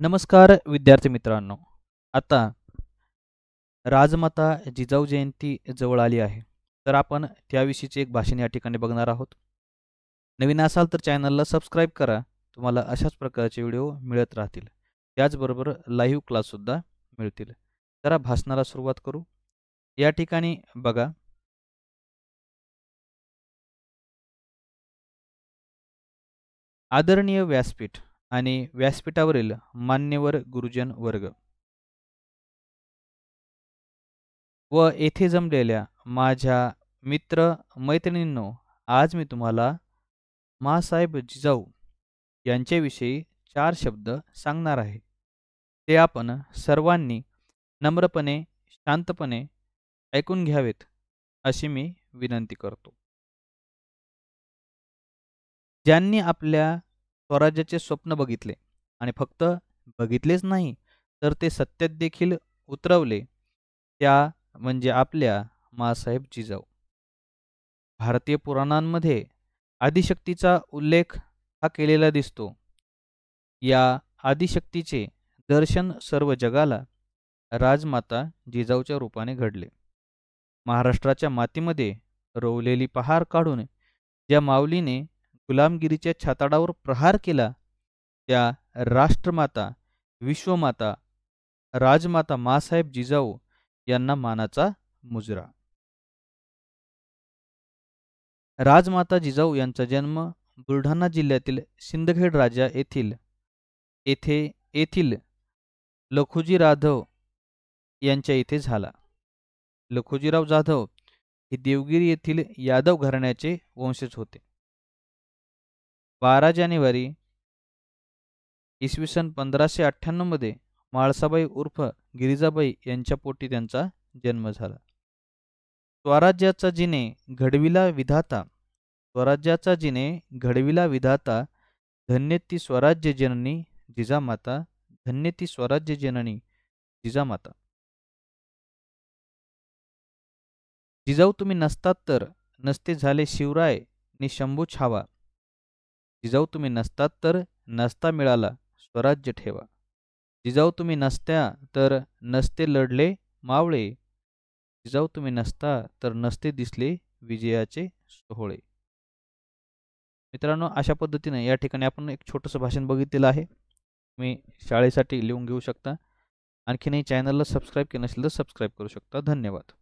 नमस्कार विद्यार्थी मित्रांनो आता राजमाता जिजाऊ जयंती जवळ आली आहे तर आपण त्याविषयीचे एक भाषण या ठिकाणी बघणार आहोत नवीन असाल तर चॅनलला सबस्क्राईब करा तुम्हाला अशाच प्रकारचे व्हिडिओ मिळत राहतील त्याचबरोबर लाईव्ह क्लाससुद्धा मिळतील तर भाषणाला सुरुवात करू या ठिकाणी बघा आदरणीय व्यासपीठ आणि व्यासपीठावरील मान्यवर गुरुजन वर्ग व येथे जमलेल्या माझ्या मित्र मैत्रिणींनो आज मी तुम्हाला महासाहेब जिजाऊ यांच्याविषयी चार शब्द सांगणार आहे ते आपण सर्वांनी नम्रपणे शांतपणे ऐकून घ्यावेत अशी मी विनंती करतो ज्यांनी आपल्या स्वराज्याचे स्वप्न बघितले आणि फक्त बघितलेच नाही तर ते सत्यात देखील उतरवले त्या म्हणजे आपल्या मासाहेब जिजाऊ भारतीय पुराणांमध्ये आदिशक्तीचा उल्लेख हा केलेला दिसतो या आदिशक्तीचे दर्शन सर्व जगाला राजमाता जिजाऊच्या रूपाने घडले महाराष्ट्राच्या मातीमध्ये रोवलेली पहार काढून ज्या माऊलीने गुलामगिरीच्या छाताडावर प्रहार केला त्या राष्ट्रमाता विश्वमाता राजमाता मासाहेब जिजाऊ यांना मानाचा मुजरा राजमाता जिजाऊ यांचा जन्म बुलढाणा जिल्ह्यातील सिंदखेड राजा येथील येथे येथील लखुजी राधव यांच्या येथे झाला लखुजीराव जाधव हे देवगिरी येथील यादव घराण्याचे वंशज होते बारा जानेवारी इसवी सन पंधराशे मध्ये माळसाबाई उर्फ गिरिजाबाई यांच्या पोटी त्यांचा जन्म झाला स्वराज्याचा जिने घडविला विधाता स्वराज्याचा जिने घडविला विधाता धन्य ती स्वराज्य जननी जिजामाता धन्य ती स्वराज्य जननी जिजामाता जिजाऊ तुम्ही नसतात तर नसते झाले शिवराय नि शंभू छावा जिजाऊ तुम्ही नसतात तर नसता मिळाला स्वराज्य ठेवा जिजाऊ तुम्ही नसत्या तर नसते लढले मावळे जिजाऊ तुम्ही नसता तर नसते दिसले विजयाचे सोहळे मित्रांनो अशा पद्धतीने या ठिकाणी आपण एक छोटंसं भाषण बघितलेलं आहे तुम्ही शाळेसाठी लिहून घेऊ शकता आणखीनही चॅनलला सबस्क्राईब केलं नसेल तर सबस्क्राईब करू शकता धन्यवाद